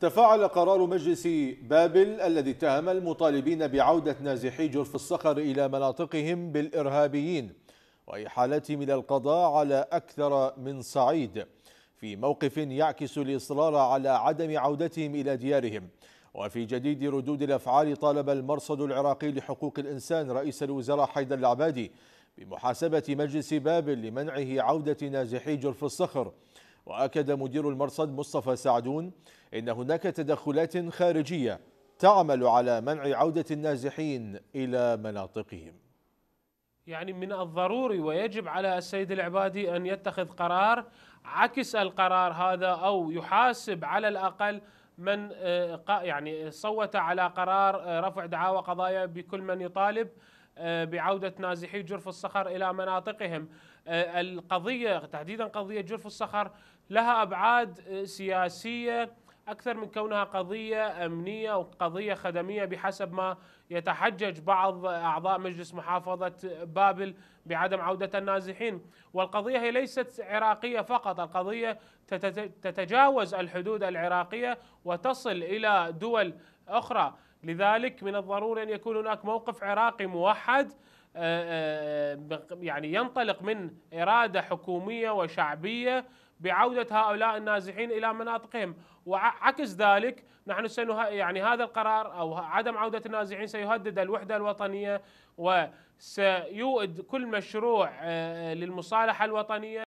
تفاعل قرار مجلس بابل الذي اتهم المطالبين بعودة نازحي جرف الصخر إلى مناطقهم بالإرهابيين وإحالتهم إلى القضاء على أكثر من صعيد في موقف يعكس الإصرار على عدم عودتهم إلى ديارهم وفي جديد ردود الأفعال طالب المرصد العراقي لحقوق الإنسان رئيس الوزراء حيدر العبادي بمحاسبة مجلس بابل لمنعه عودة نازحي جرف الصخر وأكد مدير المرصد مصطفى سعدون إن هناك تدخلات خارجية تعمل على منع عودة النازحين إلى مناطقهم يعني من الضروري ويجب على السيد العبادي أن يتخذ قرار عكس القرار هذا أو يحاسب على الأقل من آه، يعني صوت على قرار آه، رفع دعاوى قضايا بكل من يطالب آه، بعودة نازحي جرف الصخر إلى مناطقهم آه، القضية تحديدا قضية جرف الصخر لها أبعاد آه، سياسية أكثر من كونها قضية أمنية أو قضية خدمية بحسب ما يتحجج بعض أعضاء مجلس محافظة بابل بعدم عودة النازحين والقضية هي ليست عراقية فقط القضية تتجاوز الحدود العراقية وتصل إلى دول أخرى لذلك من الضروري أن يكون هناك موقف عراقي موحد آه، آه، آه، يعني ينطلق من إرادة حكومية وشعبية بعودة هؤلاء النازحين إلى مناطقهم وعكس ذلك نحن سنه يعني هذا القرار أو عدم عودة النازحين سيهدد الوحدة الوطنية وسيوئد كل مشروع للمصالحة الوطنية